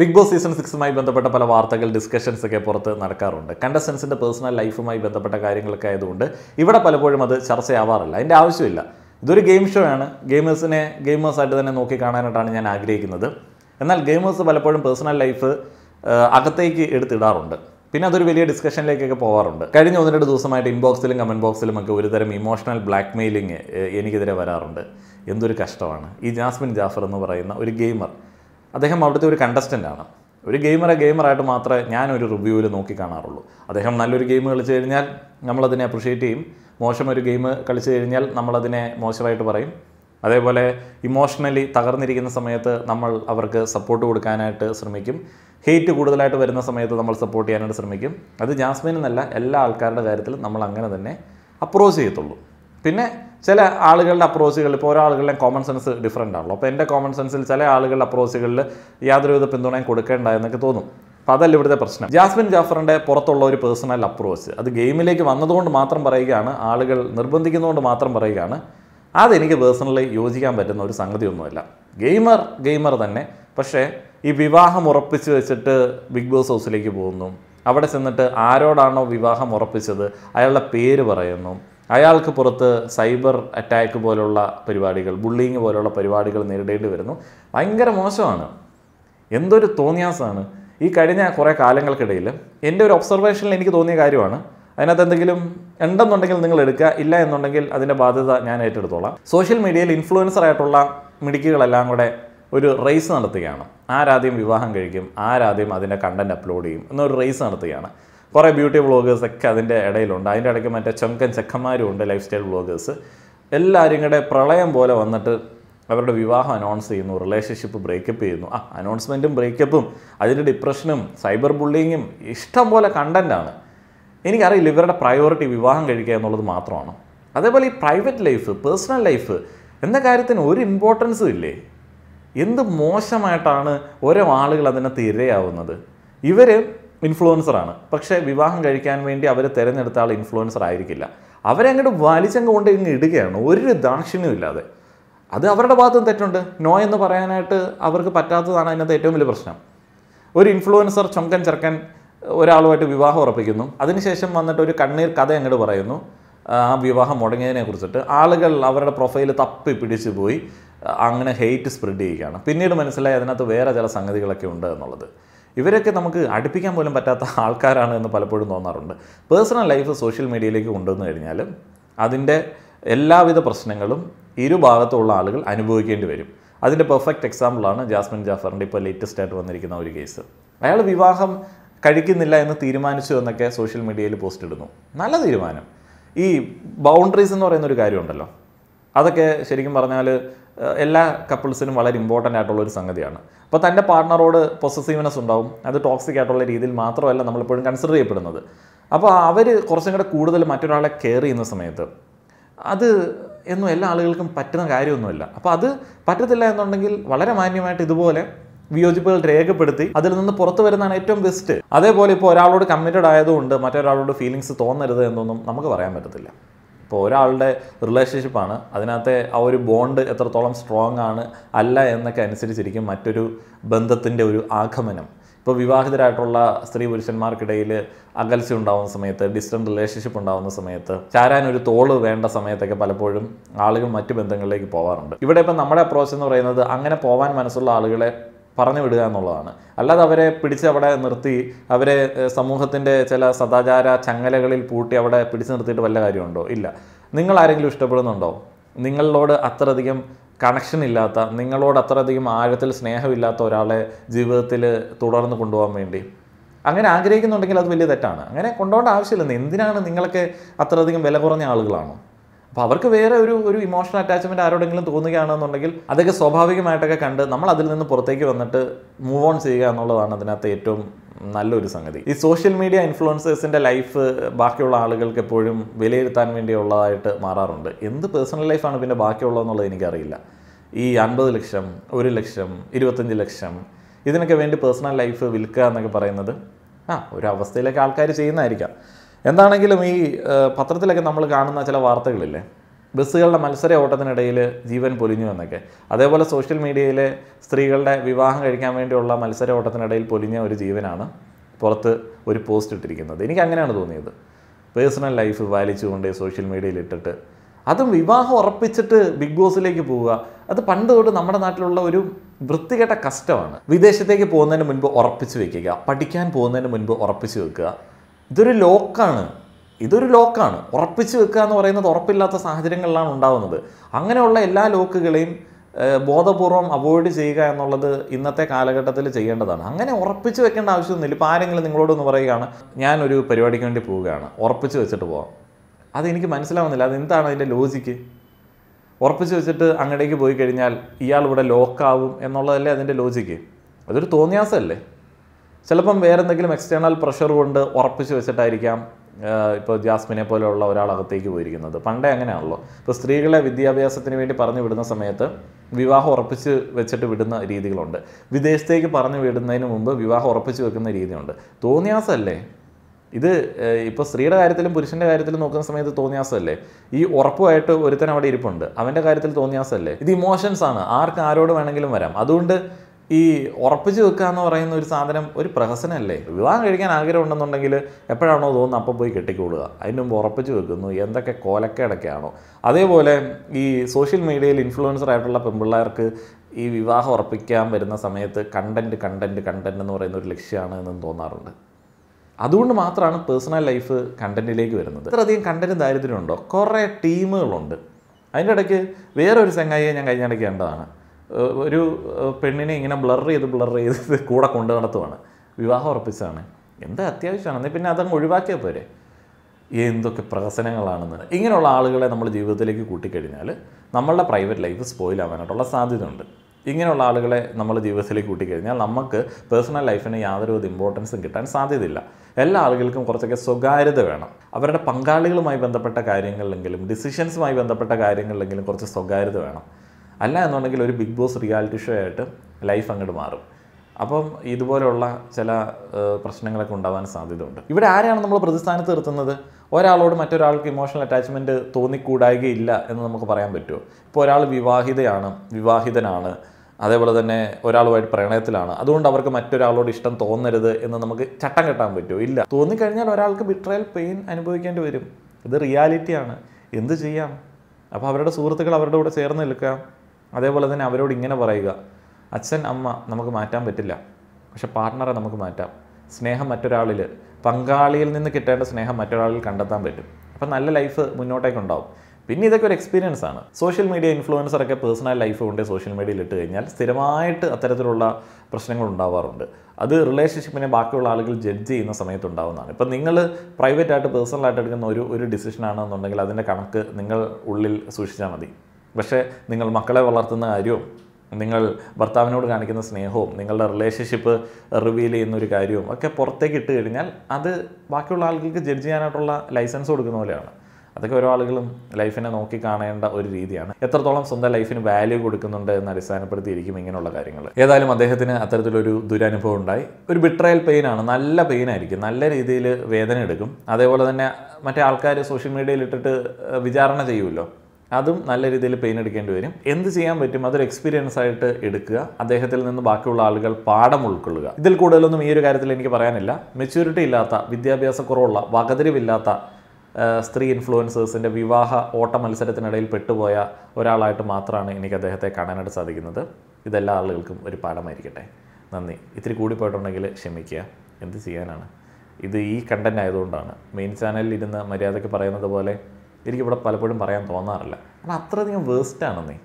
big boss season സിക്സുമായി ബന്ധപ്പെട്ട പല വാർത്തകൾ ഡിസ്കഷൻസ് ഒക്കെ പുറത്ത് നടക്കാറുണ്ട് കണ്ടസ്റ്റൻസിൻ്റെ പേഴ്സണൽ ലൈഫുമായി ബന്ധപ്പെട്ട കാര്യങ്ങളൊക്കെ ആയതുകൊണ്ട് ഇവിടെ പലപ്പോഴും അത് ചർച്ചയാവാറില്ല അതിൻ്റെ ആവശ്യമില്ല ഇതൊരു ഗെയിം ഷോ ആണ് ഗെയിമേഴ്സിനെ ഗെയിമേഴ്സായിട്ട് തന്നെ നോക്കി കാണാനായിട്ടാണ് ഞാൻ ആഗ്രഹിക്കുന്നത് എന്നാൽ ഗെയിമേഴ്സ് പലപ്പോഴും പേഴ്സണൽ ലൈഫ് അകത്തേക്ക് എടുത്തിടാറുണ്ട് പിന്നെ അതൊരു വലിയ ഡിസ്കഷനിലേക്കൊക്കെ പോകാറുണ്ട് കഴിഞ്ഞ ഒന്ന് രണ്ട് ദിവസമായിട്ട് ഇൻബോക്സിലും കമൻറ്റ് ബോക്സിലും ഒക്കെ ഒരുതരം ഇമോഷണൽ ബ്ലാക്ക് മെയിലിങ് എനിക്കെതിരെ വരാറുണ്ട് എന്തൊരു കഷ്ടമാണ് ഈ ജാസ്മിൻ ജാഫർ എന്ന് പറയുന്ന ഒരു ഗെയിമർ അദ്ദേഹം അവിടുത്തെ ഒരു കണ്ടസ്റ്റൻ്റാണ് ഒരു ഗെയിമറെ ഗെയിമറായിട്ട് മാത്രമേ ഞാനൊരു റിവ്യൂവിൽ നോക്കി കാണാറുള്ളൂ അദ്ദേഹം നല്ലൊരു ഗെയിം കളിച്ചു കഴിഞ്ഞാൽ നമ്മളതിനെ അപ്രിഷ്യേറ്റ് ചെയ്യും മോശമൊരു ഗെയിം കളിച്ചു കഴിഞ്ഞാൽ നമ്മളതിനെ മോശമായിട്ട് പറയും അതേപോലെ ഇമോഷണലി തകർന്നിരിക്കുന്ന സമയത്ത് നമ്മൾ അവർക്ക് സപ്പോർട്ട് കൊടുക്കാനായിട്ട് ശ്രമിക്കും ഹെയ്റ്റ് കൂടുതലായിട്ട് വരുന്ന സമയത്ത് നമ്മൾ സപ്പോർട്ട് ചെയ്യാനായിട്ട് ശ്രമിക്കും അത് ജാസ്മിൻ എന്നല്ല എല്ലാ ആൾക്കാരുടെ കാര്യത്തിലും നമ്മൾ അങ്ങനെ തന്നെ അപ്രോച്ച് ചെയ്യത്തുള്ളൂ പിന്നെ ചില ആളുകളുടെ അപ്രോച്ചുകൾ ഇപ്പോൾ ഓരോ ആളുകളുടെ കോമൺ സെൻസ് ഡിഫറെൻ്റ് ആണല്ലോ അപ്പോൾ എൻ്റെ കോമൺ സെൻസിൽ ചില ആളുകളുടെ അപ്രോച്ചുകളിൽ യാതൊരുവിധ പിന്തുണയും കൊടുക്കേണ്ട എന്നൊക്കെ തോന്നും അപ്പോൾ അതല്ല ഇവിടുത്തെ പ്രശ്നം ജാസ്മിൻ ജാഫറിൻ്റെ പുറത്തുള്ള ഒരു പേഴ്സണൽ അപ്രോച്ച് അത് ഗെയിമിലേക്ക് വന്നതുകൊണ്ട് മാത്രം പറയുകയാണ് ആളുകൾ നിർബന്ധിക്കുന്നതുകൊണ്ട് മാത്രം പറയുകയാണ് അതെനിക്ക് പേഴ്സണലി യോജിക്കാൻ പറ്റുന്ന ഒരു സംഗതിയൊന്നുമല്ല ഗെയിമർ ഗെയിമർ തന്നെ പക്ഷേ ഈ വിവാഹം ഉറപ്പിച്ച് വെച്ചിട്ട് ബിഗ് ബോസ് ഹൗസിലേക്ക് പോകുന്നു അവിടെ ചെന്നിട്ട് ആരോടാണോ വിവാഹം ഉറപ്പിച്ചത് അയാളുടെ പേര് പറയുന്നു അയാൾക്ക് പുറത്ത് സൈബർ അറ്റാക്ക് പോലുള്ള പരിപാടികൾ ബുള്ളിങ് പോലുള്ള പരിപാടികൾ നേരിടേണ്ടി വരുന്നു ഭയങ്കര മോശമാണ് എന്തൊരു തോന്നിയാസാണ് ഈ കഴിഞ്ഞ കുറേ കാലങ്ങൾക്കിടയിൽ എൻ്റെ ഒരു ഒബ്സർവേഷനിൽ എനിക്ക് തോന്നിയ കാര്യമാണ് അതിനകത്ത് എന്തെങ്കിലും ഉണ്ടെന്നുണ്ടെങ്കിൽ നിങ്ങൾ എടുക്കുക ഇല്ല എന്നുണ്ടെങ്കിൽ അതിൻ്റെ ബാധ്യത ഞാൻ ഏറ്റെടുത്തോളാം സോഷ്യൽ മീഡിയയിൽ ഇൻഫ്ലുവൻസർ ആയിട്ടുള്ള മിടുക്കികളെല്ലാം കൂടെ ഒരു റേസ് നടത്തുകയാണ് ആരാദ്യം വിവാഹം കഴിക്കും ആരാദ്യം അതിൻ്റെ കണ്ടൻറ് അപ്ലോഡ് ചെയ്യും എന്നൊരു റേസ് നടത്തുകയാണ് കുറേ ബ്യൂട്ടി വ്ളോഗേഴ്സ് ഒക്കെ അതിൻ്റെ ഇടയിലുണ്ട് അതിൻ്റെ ഇടയ്ക്ക് മറ്റേ ചെങ്കൻ ചെക്കന്മാരും ഉണ്ട് ലൈഫ് സ്റ്റൈൽ വ്ളോഗേഴ്സ് എല്ലാവരും കൂടെ പ്രളയം പോലെ വന്നിട്ട് അവരുടെ വിവാഹം അനൗൺസ് ചെയ്യുന്നു റിലേഷൻഷിപ്പ് ബ്രേക്കപ്പ് ചെയ്യുന്നു ആ അനൗൺസ്മെൻറ്റും ബ്രേക്കപ്പും അതിൻ്റെ ഡിപ്രഷനും സൈബർ ബുള്ളിങ്ങും ഇഷ്ടം പോലെ കണ്ടൻറ്റാണ് എനിക്കറിയില്ല ഇവരുടെ പ്രയോറിറ്റി വിവാഹം കഴിക്കുക എന്നുള്ളത് മാത്രമാണ് അതേപോലെ ഈ പ്രൈവറ്റ് ലൈഫ് പേഴ്സണൽ ലൈഫ് എന്ന കാര്യത്തിന് ഒരു ഇമ്പോർട്ടൻസും ഇല്ലേ എന്ത് മോശമായിട്ടാണ് ഓരോ ആളുകൾ അതിനെ തിരയാവുന്നത് ഇവർ ഇൻഫ്ലുവൻസറാണ് പക്ഷേ വിവാഹം കഴിക്കാൻ വേണ്ടി അവർ തിരഞ്ഞെടുത്ത ആൾ ഇൻഫ്ലുവൻസർ ആയിരിക്കില്ല അവരങ്ങോട്ട് വലിച്ചങ്ങ് കൊണ്ട് ഇങ്ങ് ഇടുകയാണ് ഒരു ദാക്ഷിണ്യം ഇല്ലാതെ അത് അവരുടെ ഭാഗത്തും തെറ്റുണ്ട് നോ എന്ന് പറയാനായിട്ട് അവർക്ക് പറ്റാത്തതാണ് അതിനകത്ത് ഏറ്റവും വലിയ പ്രശ്നം ഒരു ഇൻഫ്ലുവൻസർ ചൊങ്കൻ ചെറുക്കൻ ഒരാളുമായിട്ട് വിവാഹം ഉറപ്പിക്കുന്നു അതിനുശേഷം വന്നിട്ട് ഒരു കണ്ണീർ കഥ അങ്ങോട്ട് പറയുന്നു ആ വിവാഹം മുടങ്ങിയതിനെ കുറിച്ചിട്ട് ആളുകൾ അവരുടെ പ്രൊഫൈൽ തപ്പി പിടിച്ചു പോയി അങ്ങനെ ഹെയ്റ്റ് സ്പ്രെഡ് ചെയ്യുകയാണ് പിന്നീട് മനസ്സിലായി അതിനകത്ത് വേറെ ചില സംഗതികളൊക്കെ ഉണ്ട് എന്നുള്ളത് ഇവരൊക്കെ നമുക്ക് അടുപ്പിക്കാൻ പോലും പറ്റാത്ത ആൾക്കാരാണ് എന്ന് പലപ്പോഴും തോന്നാറുണ്ട് പേഴ്സണൽ ലൈഫ് സോഷ്യൽ മീഡിയയിലേക്ക് കൊണ്ടുവന്നു കഴിഞ്ഞാൽ അതിൻ്റെ എല്ലാവിധ പ്രശ്നങ്ങളും ഇരുഭാഗത്തുള്ള ആളുകൾ അനുഭവിക്കേണ്ടി വരും അതിൻ്റെ പെർഫെക്റ്റ് എക്സാമ്പിളാണ് ജാസ്മിൻ ജാഫറിൻ്റെ ഇപ്പോൾ ലേറ്റസ്റ്റ് ആയിട്ട് വന്നിരിക്കുന്ന ഒരു കേസ് അയാൾ വിവാഹം കഴിക്കുന്നില്ല എന്ന് തീരുമാനിച്ചു എന്നൊക്കെ സോഷ്യൽ മീഡിയയിൽ പോസ്റ്റ് ഇടുന്നു നല്ല തീരുമാനം ഈ ബൗണ്ടറീസ് എന്ന് പറയുന്ന ഒരു കാര്യമുണ്ടല്ലോ അതൊക്കെ ശരിക്കും പറഞ്ഞാൽ എല്ലാ കപ്പിൾസിനും വളരെ ഇമ്പോർട്ടൻ്റ് ആയിട്ടുള്ള ഒരു സംഗതിയാണ് അപ്പോൾ തൻ്റെ പാർട്ണറോട് പൊസസീവ്നെസ് ഉണ്ടാവും അത് ടോക്സിക് ആയിട്ടുള്ള രീതിയിൽ മാത്രമല്ല നമ്മളിപ്പോഴും കൺസിഡർ ചെയ്യപ്പെടുന്നത് അപ്പോൾ അവർ കുറച്ചും കൂടെ കൂടുതൽ മറ്റൊരാളെ കെയർ ചെയ്യുന്ന സമയത്ത് അത് എന്നും എല്ലാ ആളുകൾക്കും പറ്റുന്ന കാര്യമൊന്നുമില്ല അപ്പോൾ അത് പറ്റത്തില്ല എന്നുണ്ടെങ്കിൽ വളരെ മാന്യമായിട്ട് ഇതുപോലെ വിയോജിപ്പുകൾ രേഖപ്പെടുത്തി അതിൽ നിന്ന് പുറത്തു വരുന്നതാണ് ഏറ്റവും ബെസ്റ്റ് അതേപോലെ ഇപ്പോൾ ഒരാളോട് കമ്മിറ്റഡ് ആയതുകൊണ്ട് മറ്റൊരാളോട് ഫീലിങ്സ് തോന്നരുത് എന്നൊന്നും നമുക്ക് പറയാൻ പറ്റത്തില്ല ഇപ്പോൾ ഒരാളുടെ റിലേഷൻഷിപ്പാണ് അതിനകത്തെ ആ ഒരു ബോണ്ട് എത്രത്തോളം സ്ട്രോങ് ആണ് അല്ല എന്നൊക്കെ അനുസരിച്ചിരിക്കും മറ്റൊരു ബന്ധത്തിൻ്റെ ഒരു ആഗമനം ഇപ്പോൾ വിവാഹിതരായിട്ടുള്ള സ്ത്രീ പുരുഷന്മാർക്കിടയിൽ അകൽച്ച ഉണ്ടാവുന്ന സമയത്ത് ഡിസ്റ്റൻറ്റ് റിലേഷൻഷിപ്പ് ഉണ്ടാവുന്ന സമയത്ത് ചാരാൻ ഒരു തോള് വേണ്ട സമയത്തൊക്കെ പലപ്പോഴും ആളുകൾ മറ്റു ബന്ധങ്ങളിലേക്ക് പോകാറുണ്ട് ഇവിടെ ഇപ്പം നമ്മുടെ അപ്രോച്ച് എന്ന് പറയുന്നത് അങ്ങനെ പോകാൻ മനസ്സുള്ള ആളുകളെ പറഞ്ഞു വിടുക എന്നുള്ളതാണ് അല്ലാതെ അവരെ പിടിച്ച് അവിടെ നിർത്തി അവരെ സമൂഹത്തിൻ്റെ ചില സദാചാര ചങ്ങലകളിൽ പൂട്ടി അവിടെ പിടിച്ചു നിർത്തിയിട്ട് വല്ല കാര്യമുണ്ടോ ഇല്ല നിങ്ങൾ ആരെങ്കിലും ഇഷ്ടപ്പെടുന്നുണ്ടോ നിങ്ങളോട് അത്രയധികം കണക്ഷൻ ഇല്ലാത്ത നിങ്ങളോട് അത്രയധികം ആഴത്തിൽ സ്നേഹമില്ലാത്ത ഒരാളെ ജീവിതത്തിൽ തുടർന്ന് കൊണ്ടുപോകാൻ വേണ്ടി അങ്ങനെ ആഗ്രഹിക്കുന്നുണ്ടെങ്കിൽ അത് വലിയ തെറ്റാണ് അങ്ങനെ കൊണ്ടുപോകേണ്ട ആവശ്യമില്ല എന്തിനാണ് നിങ്ങളൊക്കെ അത്രയധികം വില കുറഞ്ഞ ആളുകളാണോ അപ്പോൾ അവർക്ക് വേറെ ഒരു ഒരു ഇമോഷണൽ അറ്റാച്ച്മെൻറ്റ് ആരോടെങ്കിലും തോന്നുകയാണെന്നുണ്ടെങ്കിൽ അതൊക്കെ സ്വാഭാവികമായിട്ടൊക്കെ കണ്ട് നമ്മൾ അതിൽ നിന്ന് പുറത്തേക്ക് വന്നിട്ട് മൂവ് ഓൺ ചെയ്യുക എന്നുള്ളതാണ് അതിനകത്ത് ഏറ്റവും നല്ലൊരു സംഗതി ഈ സോഷ്യൽ മീഡിയ ഇൻഫ്ലുവൻസേഴ്സിൻ്റെ ലൈഫ് ബാക്കിയുള്ള ആളുകൾക്ക് എപ്പോഴും വിലയിരുത്താൻ വേണ്ടിയുള്ളതായിട്ട് മാറാറുണ്ട് എന്ത് പേഴ്സണൽ ലൈഫാണ് പിന്നെ ബാക്കിയുള്ളതെന്നുള്ളത് എനിക്കറിയില്ല ഈ അൻപത് ലക്ഷം ഒരു ലക്ഷം ഇരുപത്തഞ്ച് ലക്ഷം ഇതിനൊക്കെ വേണ്ടി പേഴ്സണൽ ലൈഫ് വിൽക്കുക എന്നൊക്കെ പറയുന്നത് ആ ഒരു അവസ്ഥയിലേക്ക് ആൾക്കാർ ചെയ്യുന്നതായിരിക്കാം എന്താണെങ്കിലും ഈ പത്രത്തിലൊക്കെ നമ്മൾ കാണുന്ന ചില വാർത്തകളില്ലേ ബസ്സുകളുടെ മത്സര ഓട്ടത്തിനിടയിൽ ജീവൻ പൊലിഞ്ഞു എന്നൊക്കെ അതേപോലെ സോഷ്യൽ മീഡിയയിൽ സ്ത്രീകളുടെ വിവാഹം കഴിക്കാൻ വേണ്ടിയുള്ള മത്സര ഓട്ടത്തിനിടയിൽ പൊലിഞ്ഞ ഒരു ജീവനാണ് പുറത്ത് ഒരു പോസ്റ്റ് ഇട്ടിരിക്കുന്നത് എനിക്ക് അങ്ങനെയാണ് തോന്നിയത് പേഴ്സണൽ ലൈഫ് പാലിച്ചുകൊണ്ട് സോഷ്യൽ മീഡിയയിൽ ഇട്ടിട്ട് അതും വിവാഹം ഉറപ്പിച്ചിട്ട് ബിഗ് ബോസിലേക്ക് പോവുക അത് പണ്ട് തൊട്ട് നമ്മുടെ നാട്ടിലുള്ള ഒരു വൃത്തികെട്ട കഷ്ടമാണ് വിദേശത്തേക്ക് പോകുന്നതിന് മുൻപ് ഉറപ്പിച്ചു വെക്കുക പഠിക്കാൻ പോകുന്നതിന് മുൻപ് ഉറപ്പിച്ചു വെക്കുക ഇതൊരു ലോക്കാണ് ഇതൊരു ലോക്കാണ് ഉറപ്പിച്ച് വെക്കുക എന്ന് പറയുന്നത് ഉറപ്പില്ലാത്ത സാഹചര്യങ്ങളിലാണ് ഉണ്ടാകുന്നത് അങ്ങനെയുള്ള എല്ലാ ലോക്കുകളെയും ബോധപൂർവം അവോയ്ഡ് ചെയ്യുക എന്നുള്ളത് ഇന്നത്തെ കാലഘട്ടത്തിൽ ചെയ്യേണ്ടതാണ് അങ്ങനെ ഉറപ്പിച്ച് വെക്കേണ്ട ആവശ്യമൊന്നുമില്ല ഇപ്പോൾ ആരെങ്കിലും നിങ്ങളോടൊന്ന് പറയുകയാണ് ഞാനൊരു പരിപാടിക്ക് വേണ്ടി പോവുകയാണ് ഉറപ്പിച്ച് വെച്ചിട്ട് പോവാം അതെനിക്ക് മനസ്സിലാവുന്നില്ല അതെന്താണ് അതിൻ്റെ ലോജിക്ക് ഉറപ്പിച്ച് വെച്ചിട്ട് അങ്ങടേക്ക് പോയി കഴിഞ്ഞാൽ ഇയാൾ ഇവിടെ ലോക്കാവും എന്നുള്ളതല്ലേ അതിൻ്റെ ലോജിക്ക് അതൊരു തോന്നിയാസമല്ലേ ചിലപ്പം വേറെ എന്തെങ്കിലും എക്സ്റ്റേണൽ പ്രഷർ കൊണ്ട് ഉറപ്പിച്ച് വെച്ചിട്ടായിരിക്കാം ഇപ്പോൾ ജാസ്മിനെ പോലെയുള്ള ഒരാൾ അകത്തേക്ക് പോയിരിക്കുന്നത് പണ്ടേ അങ്ങനെയാണല്ലോ ഇപ്പോൾ സ്ത്രീകളെ വിദ്യാഭ്യാസത്തിന് വേണ്ടി പറഞ്ഞു വിടുന്ന സമയത്ത് വിവാഹം ഉറപ്പിച്ച് വെച്ചിട്ട് വിടുന്ന രീതികളുണ്ട് വിദേശത്തേക്ക് പറഞ്ഞു വിടുന്നതിന് മുമ്പ് വിവാഹം ഉറപ്പിച്ച് വെക്കുന്ന രീതിയുണ്ട് തോന്നിയാസല്ലേ ഇത് ഇപ്പോൾ സ്ത്രീയുടെ കാര്യത്തിലും പുരുഷൻ്റെ കാര്യത്തിലും നോക്കുന്ന സമയത്ത് തോന്നിയാസല്ലേ ഈ ഉറപ്പുമായിട്ട് ഒരുത്തൻ അവിടെ ഇരിപ്പുണ്ട് അവൻ്റെ കാര്യത്തിൽ തോന്നിയാസല്ലേ ഇത് ഇമോഷൻസ് ആണ് ആർക്ക് ആരോട് വേണമെങ്കിലും വരാം അതുകൊണ്ട് ഈ ഉറപ്പിച്ച് വെക്കുക എന്ന് പറയുന്ന ഒരു സാധനം ഒരു പ്രഹസനമല്ലേ വിവാഹം കഴിക്കാൻ ആഗ്രഹം ഉണ്ടെന്നുണ്ടെങ്കിൽ എപ്പോഴാണോ തോന്നുന്നത് അപ്പം പോയി കെട്ടിക്കൊള്ളുക അതിന് മുമ്പ് ഉറപ്പിച്ച് വെക്കുന്നു എന്തൊക്കെ കോലക്കേടൊക്കെയാണോ അതേപോലെ ഈ സോഷ്യൽ മീഡിയയിൽ ഇൻഫ്ലുവൻസർ ആയിട്ടുള്ള പെൺപിള്ളേർക്ക് ഈ വിവാഹം ഉറപ്പിക്കാൻ വരുന്ന സമയത്ത് കണ്ടൻറ്റ് കണ്ടൻറ്റ് കണ്ടൻറ്റ് എന്ന് പറയുന്ന ഒരു ലക്ഷ്യമാണ് എന്നും തോന്നാറുണ്ട് അതുകൊണ്ട് മാത്രമാണ് പേഴ്സണൽ ലൈഫ് കണ്ടൻറ്റിലേക്ക് വരുന്നത് ഇത്രയധികം കണ്ടൻറ്റ് ദാരിദ്ര്യമുണ്ടോ കുറേ ടീമുകളുണ്ട് അതിൻ്റെ ഇടയ്ക്ക് വേറൊരു ചങ്ങായിയെ ഞാൻ കഴിഞ്ഞ ഇടയ്ക്ക് കണ്ടതാണ് ഒരു പെണ്ണിനെ ഇങ്ങനെ ബ്ലർ ചെയ്ത് ബ്ലർ ചെയ്ത് കൂടെ കൊണ്ടു നടത്തുവാണ് വിവാഹം ഉറപ്പിച്ചാണ് എന്താ അത്യാവശ്യമാണ് എന്നാൽ പിന്നെ അതങ്ങ് ഒഴിവാക്കിയാൽ പോരെ എന്തൊക്കെ പ്രഹസനങ്ങളാണെന്ന് ഇങ്ങനെയുള്ള ആളുകളെ നമ്മൾ ജീവിതത്തിലേക്ക് കൂട്ടിക്കഴിഞ്ഞാൽ നമ്മളുടെ പ്രൈവറ്റ് ലൈഫ് സ്പോയിൽ ആവാനായിട്ടുള്ള സാധ്യതയുണ്ട് ഇങ്ങനെയുള്ള ആളുകളെ നമ്മൾ ജീവിതത്തിലേക്ക് കൂട്ടിക്കഴിഞ്ഞാൽ നമുക്ക് പേഴ്സണൽ ലൈഫിന് വിധ ഇമ്പോർട്ടൻസും കിട്ടാൻ സാധ്യതയില്ല എല്ലാ ആളുകൾക്കും കുറച്ചൊക്കെ സ്വകാര്യത വേണം അവരുടെ പങ്കാളികളുമായി ബന്ധപ്പെട്ട കാര്യങ്ങളിലെങ്കിലും ഡിസിഷൻസുമായി ബന്ധപ്പെട്ട കാര്യങ്ങളിലെങ്കിലും കുറച്ച് സ്വകാര്യത വേണം അല്ല എന്നുണ്ടെങ്കിൽ ഒരു ബിഗ് ബോസ് റിയാലിറ്റി ഷോ ആയിട്ട് ലൈഫ് അങ്ങോട്ട് മാറും അപ്പം ഇതുപോലെയുള്ള ചില പ്രശ്നങ്ങളൊക്കെ ഉണ്ടാവാൻ സാധ്യതയുണ്ട് ഇവിടെ ആരെയാണ് നമ്മൾ പ്രതിസ്ഥാനത്ത് നിർത്തുന്നത് ഒരാളോട് മറ്റൊരാൾക്ക് ഇമോഷണൽ അറ്റാച്ച്മെൻറ്റ് തോന്നിക്കൂടായികയില്ല എന്ന് നമുക്ക് പറയാൻ പറ്റുമോ ഇപ്പോൾ ഒരാൾ വിവാഹിതയാണ് വിവാഹിതനാണ് അതേപോലെ തന്നെ ഒരാളുമായിട്ട് പ്രണയത്തിലാണ് അതുകൊണ്ട് അവർക്ക് മറ്റൊരാളോട് ഇഷ്ടം തോന്നരുത് എന്ന് നമുക്ക് ചട്ടം കെട്ടാൻ പറ്റുമോ ഇല്ല തോന്നിക്കഴിഞ്ഞാൽ ഒരാൾക്ക് ബിട്രയൽ പെയിൻ അനുഭവിക്കേണ്ടി വരും ഇത് റിയാലിറ്റിയാണ് എന്ത് ചെയ്യാം അപ്പോൾ അവരുടെ സുഹൃത്തുക്കൾ അവരുടെ കൂടെ ചേർന്ന് നിൽക്കാം അതേപോലെ തന്നെ അവരോട് ഇങ്ങനെ പറയുക അച്ഛൻ അമ്മ നമുക്ക് മാറ്റാൻ പറ്റില്ല പക്ഷെ പാർട്ട്ണറെ നമുക്ക് മാറ്റാം സ്നേഹം മറ്റൊരാളിൽ പങ്കാളിയിൽ നിന്ന് കിട്ടേണ്ട സ്നേഹം മറ്റൊരാളിൽ കണ്ടെത്താൻ പറ്റും അപ്പം നല്ല ലൈഫ് മുന്നോട്ടേക്കുണ്ടാവും പിന്നെ ഇതൊക്കെ ഒരു എക്സ്പീരിയൻസ് ആണ് സോഷ്യൽ മീഡിയ ഇൻഫ്ലുവൻസറൊക്കെ പേഴ്സണൽ ലൈഫ് കൊണ്ട് സോഷ്യൽ മീഡിയയിൽ ഇട്ട് കഴിഞ്ഞാൽ സ്ഥിരമായിട്ട് അത്തരത്തിലുള്ള പ്രശ്നങ്ങൾ ഉണ്ടാവാറുണ്ട് അത് റിലേഷൻഷിപ്പിനെ ബാക്കിയുള്ള ആളുകൾ ജഡ്ജ് ചെയ്യുന്ന സമയത്ത് ഉണ്ടാവുന്നതാണ് ഇപ്പം നിങ്ങൾ പ്രൈവറ്റ് ആയിട്ട് പേഴ്സണലായിട്ട് എടുക്കുന്ന ഒരു ഒരു ഡിസിഷനാണെന്നുണ്ടെങ്കിൽ അതിൻ്റെ കണക്ക് നിങ്ങൾ ഉള്ളിൽ സൂക്ഷിച്ചാൽ മതി പക്ഷേ നിങ്ങൾ മക്കളെ വളർത്തുന്ന കാര്യവും നിങ്ങൾ ഭർത്താവിനോട് കാണിക്കുന്ന സ്നേഹവും നിങ്ങളുടെ റിലേഷൻഷിപ്പ് റിവീൽ ചെയ്യുന്ന ഒരു കാര്യവും ഒക്കെ പുറത്തേക്ക് ഇട്ട് കഴിഞ്ഞാൽ അത് ബാക്കിയുള്ള ആളുകൾക്ക് ജഡ്ജ് ചെയ്യാനായിട്ടുള്ള ലൈസൻസ് കൊടുക്കുന്ന പോലെയാണ് അതൊക്കെ ഓരോ ആളുകളും ലൈഫിനെ നോക്കി കാണേണ്ട ഒരു രീതിയാണ് എത്രത്തോളം സ്വന്തം ലൈഫിന് വാല്യൂ കൊടുക്കുന്നുണ്ട് എന്ന് അടിസ്ഥാനപ്പെടുത്തിയിരിക്കും ഇങ്ങനെയുള്ള കാര്യങ്ങൾ ഏതായാലും അദ്ദേഹത്തിന് അത്തരത്തിലൊരു ദുരനുഭവം ഉണ്ടായി ഒരു ബിട്രയൽ പെയിനാണ് നല്ല പെയിൻ ആയിരിക്കും നല്ല രീതിയിൽ വേദന എടുക്കും അതേപോലെ തന്നെ മറ്റേ ആൾക്കാർ സോഷ്യൽ മീഡിയയിൽ ഇട്ടിട്ട് വിചാരണ ചെയ്യുമല്ലോ അതും നല്ല രീതിയിൽ പെയിൻ എടുക്കേണ്ടി വരും എന്ത് ചെയ്യാൻ പറ്റും അതൊരു എക്സ്പീരിയൻസ് ആയിട്ട് എടുക്കുക അദ്ദേഹത്തിൽ നിന്ന് ബാക്കിയുള്ള ആളുകൾ പാഠം ഉൾക്കൊള്ളുക ഇതിൽ കൂടുതലൊന്നും ഈ ഒരു കാര്യത്തിൽ എനിക്ക് പറയാനില്ല മെച്യൂരിറ്റി ഇല്ലാത്ത കുറവുള്ള വകതിരിവില്ലാത്ത സ്ത്രീ ഇൻഫ്ലുവൻസേഴ്സിൻ്റെ വിവാഹ ഓട്ട മത്സരത്തിനിടയിൽ പെട്ടുപോയ ഒരാളായിട്ട് മാത്രമാണ് എനിക്ക് അദ്ദേഹത്തെ കാണാനായിട്ട് സാധിക്കുന്നത് ഇതെല്ലാ ആളുകൾക്കും ഒരു പാഠമായിരിക്കട്ടെ നന്ദി ഇത്തിരി പോയിട്ടുണ്ടെങ്കിൽ ക്ഷമിക്കുക എന്ത് ചെയ്യാനാണ് ഇത് ഈ കണ്ടൻ്റ് ആയതുകൊണ്ടാണ് മെയിൻ ചാനലിൽ ഇരുന്ന് മര്യാദയ്ക്ക് പറയുന്നത് പോലെ എനിക്കിവിടെ പലപ്പോഴും പറയാൻ തോന്നാറില്ല കാരണം അത്രയധികം വേസ്റ്റാണെന്നേ